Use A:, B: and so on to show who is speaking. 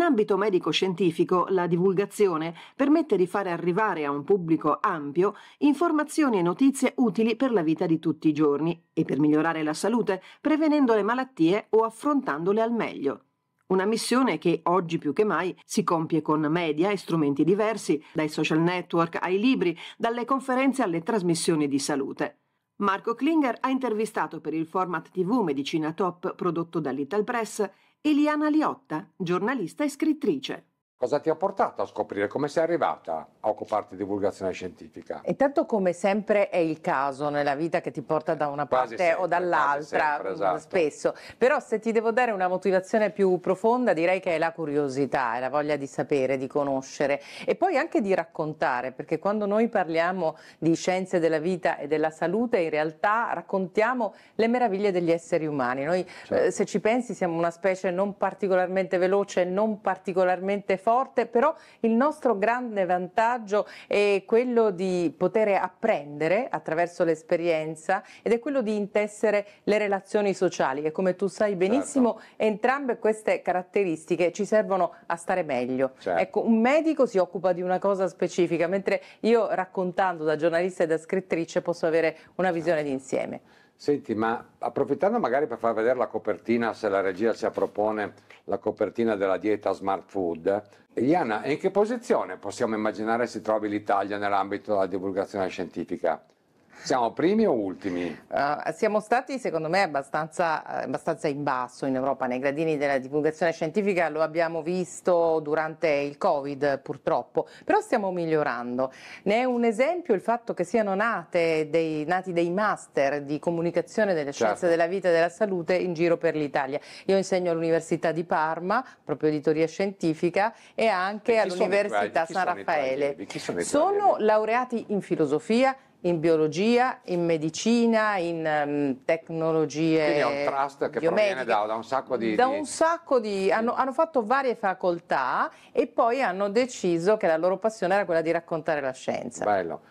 A: In ambito medico-scientifico, la divulgazione permette di fare arrivare a un pubblico ampio informazioni e notizie utili per la vita di tutti i giorni e per migliorare la salute, prevenendo le malattie o affrontandole al meglio. Una missione che oggi più che mai si compie con media e strumenti diversi, dai social network ai libri, dalle conferenze alle trasmissioni di salute. Marco Klinger ha intervistato per il format TV Medicina Top prodotto dall'Ital Press Eliana Liotta, giornalista e scrittrice.
B: Cosa ti ha portato a scoprire? Come sei arrivata a occuparti di divulgazione scientifica?
A: E
C: tanto come sempre è il caso nella vita che ti porta da una quasi parte sempre, o dall'altra, sempre, mm, esatto. spesso. Però se ti devo dare una motivazione più profonda direi che è la curiosità, è la voglia di sapere, di conoscere e poi anche di raccontare, perché quando noi parliamo di scienze della vita e della salute in realtà raccontiamo le meraviglie degli esseri umani. Noi certo. eh, se ci pensi siamo una specie non particolarmente veloce, non particolarmente forte, forte, però il nostro grande vantaggio è quello di poter apprendere attraverso l'esperienza ed è quello di intessere le relazioni sociali e come tu sai benissimo certo. entrambe queste caratteristiche ci servono a stare meglio. Certo. Ecco, un medico si occupa di una cosa specifica, mentre io raccontando da giornalista e da scrittrice posso avere una visione d'insieme.
B: Senti, ma approfittando magari per far vedere la copertina, se la regia ci propone la copertina della dieta Smart Food, Iana, in che posizione possiamo immaginare si trovi l'Italia nell'ambito della divulgazione scientifica? Siamo primi o ultimi?
C: Uh, siamo stati secondo me abbastanza, eh, abbastanza, in basso in Europa nei gradini della divulgazione scientifica, lo abbiamo visto durante il Covid purtroppo, però stiamo migliorando. Ne è un esempio il fatto che siano dei, nati dei master di comunicazione delle certo. scienze certo. della vita e della salute in giro per l'Italia. Io insegno all'Università di Parma, proprio di teoria scientifica, e anche e all'Università San Raffaele. Sono laureati in filosofia, in biologia, in medicina, in um, tecnologie. Quindi è un trust che proviene da, da, un
B: sacco di. Da un
C: sacco di. Hanno, hanno, fatto varie facoltà e poi hanno deciso che la loro passione era quella di raccontare la scienza. Bello.